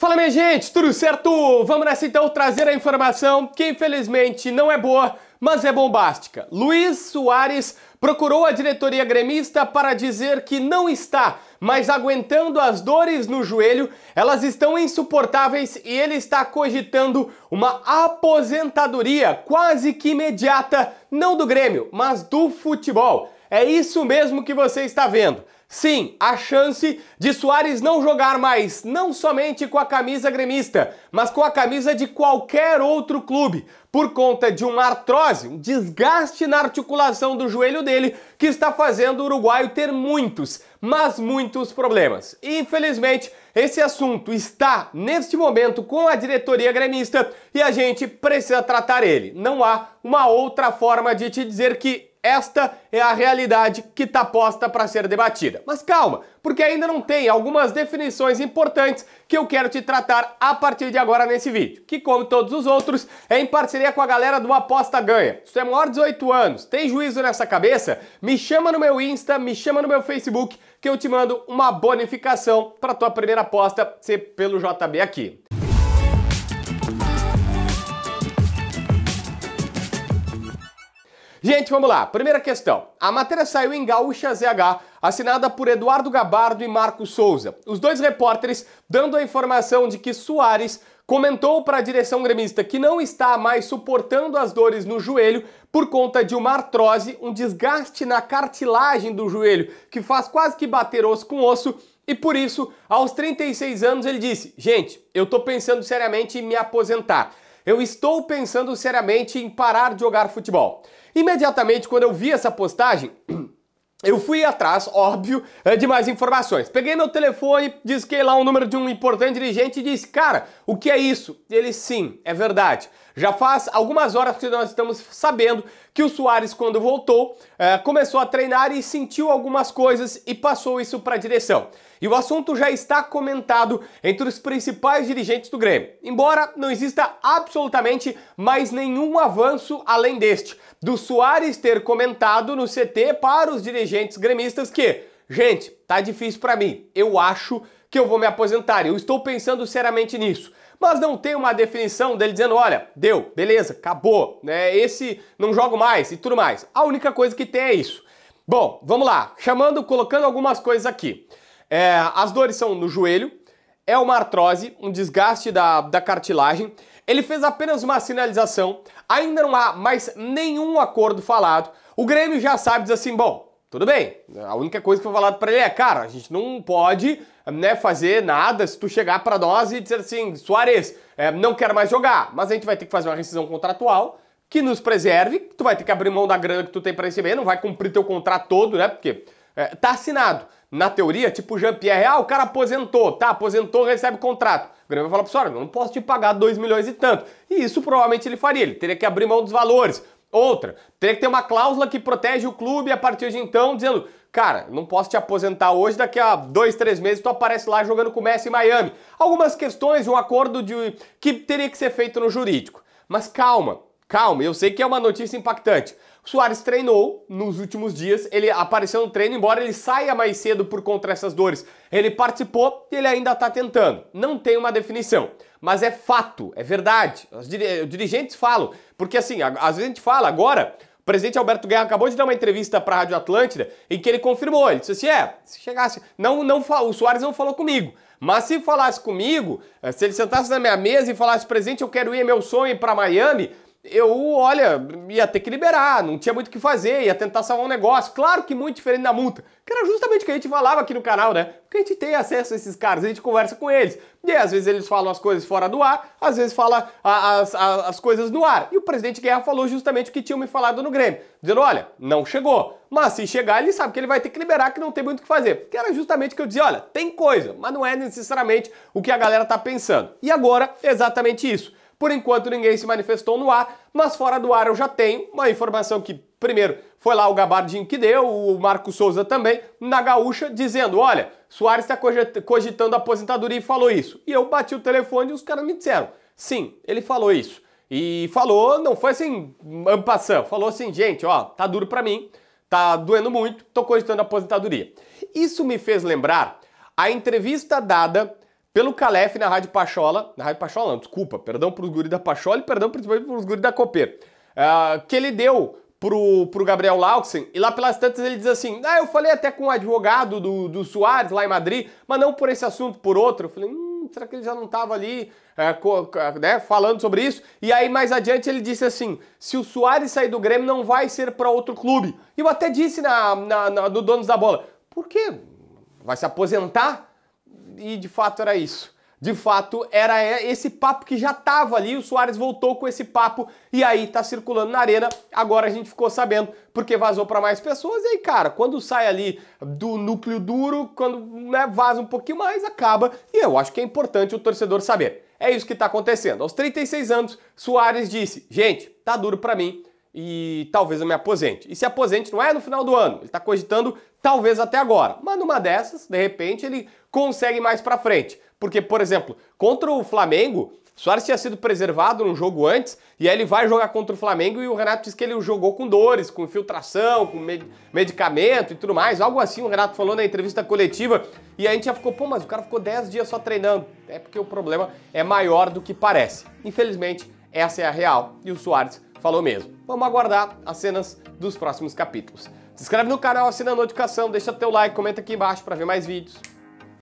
Fala minha gente, tudo certo? Vamos nessa então trazer a informação que infelizmente não é boa, mas é bombástica. Luiz Soares procurou a diretoria gremista para dizer que não está mais aguentando as dores no joelho, elas estão insuportáveis e ele está cogitando uma aposentadoria quase que imediata, não do Grêmio, mas do futebol. É isso mesmo que você está vendo. Sim, a chance de Soares não jogar mais, não somente com a camisa gremista, mas com a camisa de qualquer outro clube, por conta de uma artrose, um desgaste na articulação do joelho dele, que está fazendo o uruguaio ter muitos, mas muitos problemas. Infelizmente, esse assunto está neste momento com a diretoria gremista e a gente precisa tratar ele. Não há uma outra forma de te dizer que esta é a realidade que está posta para ser debatida. Mas calma, porque ainda não tem algumas definições importantes que eu quero te tratar a partir de agora nesse vídeo, que como todos os outros, é em parceria com a galera do Aposta Ganha. Se é maior de 18 anos, tem juízo nessa cabeça, me chama no meu Insta, me chama no meu Facebook, que eu te mando uma bonificação para tua primeira aposta ser pelo JB aqui. Gente, vamos lá. Primeira questão. A matéria saiu em Gaúcha ZH, assinada por Eduardo Gabardo e Marco Souza. Os dois repórteres dando a informação de que Soares comentou para a direção gremista que não está mais suportando as dores no joelho por conta de uma artrose, um desgaste na cartilagem do joelho que faz quase que bater osso com osso. E por isso, aos 36 anos, ele disse: Gente, eu estou pensando seriamente em me aposentar. Eu estou pensando seriamente em parar de jogar futebol. Imediatamente quando eu vi essa postagem, eu fui atrás, óbvio, eh, de mais informações. Peguei meu telefone, disquei lá o número de um importante dirigente e disse: Cara, o que é isso? Ele sim, é verdade. Já faz algumas horas que nós estamos sabendo que o Soares, quando voltou, eh, começou a treinar e sentiu algumas coisas e passou isso para a direção. E o assunto já está comentado entre os principais dirigentes do Grêmio, embora não exista absolutamente mais nenhum avanço além deste, do Soares ter comentado no CT para os dirigentes dirigentes gremistas que, gente, tá difícil para mim, eu acho que eu vou me aposentar, eu estou pensando seriamente nisso. Mas não tem uma definição dele dizendo, olha, deu, beleza, acabou, né? Esse não jogo mais e tudo mais. A única coisa que tem é isso. Bom, vamos lá, chamando, colocando algumas coisas aqui. É, as dores são no joelho, é uma artrose, um desgaste da, da cartilagem. Ele fez apenas uma sinalização, ainda não há mais nenhum acordo falado. O Grêmio já sabe, diz assim: bom, tudo bem. A única coisa que foi falado para ele é, cara, a gente não pode né, fazer nada se tu chegar para nós e dizer assim, Soares, é, eh, não quero mais jogar. Mas a gente vai ter que fazer uma rescisão contratual que nos preserve, tu vai ter que abrir mão da grana que tu tem para receber, não vai cumprir teu contrato todo, né? Porque é, tá assinado. Na teoria, tipo Jean-Pierre, ah, o cara aposentou, tá, aposentou, recebe contrato. O Grêmio vai falar pro Soares, não posso te pagar 2 milhões e tanto. E isso provavelmente ele faria, ele teria que abrir mão dos valores, Outra, teria que ter uma cláusula que protege o clube a partir de então, dizendo, cara, não posso te aposentar hoje, daqui a dois, três meses tu aparece lá jogando com o Messi em Miami. Algumas questões um acordo de que teria que ser feito no jurídico. Mas calma, Calma, eu sei que é uma notícia impactante. Soares treinou nos últimos dias, ele apareceu no treino, embora ele saia mais cedo por contra essas dores. Ele participou e ele ainda está tentando. Não tem uma definição, mas é fato, é verdade. Os, dirigentes falam, porque assim, às vezes a gente fala agora. O presidente Alberto Guerra acabou de dar uma entrevista para a Rádio Atlântida em que ele confirmou, ele disse assim, é, se chegasse, não, não, o Soares não falou comigo, mas se falasse comigo, eh, se ele sentasse na minha mesa e falasse, presidente, eu quero ir, é meu sonho para Miami, eu, olha, ia ter que liberar, não tinha muito o que fazer, ia tentar salvar um negócio. Claro que muito diferente da multa, que era justamente o que a gente falava aqui no canal, né? Porque a gente tem acesso a esses caras, a gente conversa com eles. E às vezes eles falam as coisas fora do ar, às vezes fala as, as, as coisas no ar. E o presidente Guerra falou justamente o que tinham me falado no Grêmio, dizendo, olha, não chegou. Mas se chegar, ele sabe que ele vai ter que liberar, que não tem muito o que fazer. Que era justamente o que eu dizia, olha, tem coisa, mas não é necessariamente o que a galera tá pensando. E agora, exatamente isso. Por enquanto ninguém se manifestou no ar, mas fora do ar eu já tenho uma informação que, primeiro, foi lá o Gabardinho que deu, o Marco Souza também, na Gaúcha, dizendo: olha, Soares está cogitando aposentadoria e falou isso. E eu bati o telefone e os caras me disseram: sim, ele falou isso. E falou, não foi assim, ampassão, falou assim, gente, ó, tá duro para mim, tá doendo muito, tô cogitando aposentadoria. Isso me fez lembrar a entrevista dada pelo Calef na Rádio Pachola, na Rádio Pachola não, desculpa, perdão para os guri da Pachola e perdão principalmente os guri da Copê, uh, ah, que ele deu para o Gabriel Lauksen e lá pelas tantas ele diz assim, ah, eu falei até com o um advogado do, do Soares lá em Madrid, mas não por esse assunto, por outro, eu falei, hum, será que ele já não estava ali é, co, ah, né, falando sobre isso? E aí mais adiante ele disse assim, se o Soares sair do Grêmio não vai ser para outro clube, e eu até disse na, na, na, no Donos da Bola, por quê? Vai se aposentar? E de fato era isso. De fato, era esse papo que já estava ali, o Soares voltou com esse papo e aí tá circulando na arena. Agora a gente ficou sabendo porque vazou para mais pessoas. E aí, cara, quando sai ali do núcleo duro, quando né, vaza um pouquinho mais, acaba. E eu acho que é importante o torcedor saber. É isso que está acontecendo. Aos 36 anos, Soares disse: "Gente, tá duro para mim, e talvez eu me aposente. E se aposente não é no final do ano, ele está cogitando talvez até agora. Mas numa dessas, de repente, ele consegue mais para frente. Porque, por exemplo, contra o Flamengo, Soares tinha sido preservado num jogo antes, e aí ele vai jogar contra o Flamengo e o Renato disse que ele jogou com dores, com infiltração, com med medicamento e tudo mais. Algo assim o Renato falou na entrevista coletiva. E a gente já ficou, pô, mas o cara ficou 10 dias só treinando. É porque o problema é maior do que parece. Infelizmente, essa é a real. E o Soares Falou mesmo. Vamos aguardar as cenas dos próximos capítulos. Se inscreve no canal, assina a notificação, deixa teu like, comenta aqui embaixo para ver mais vídeos.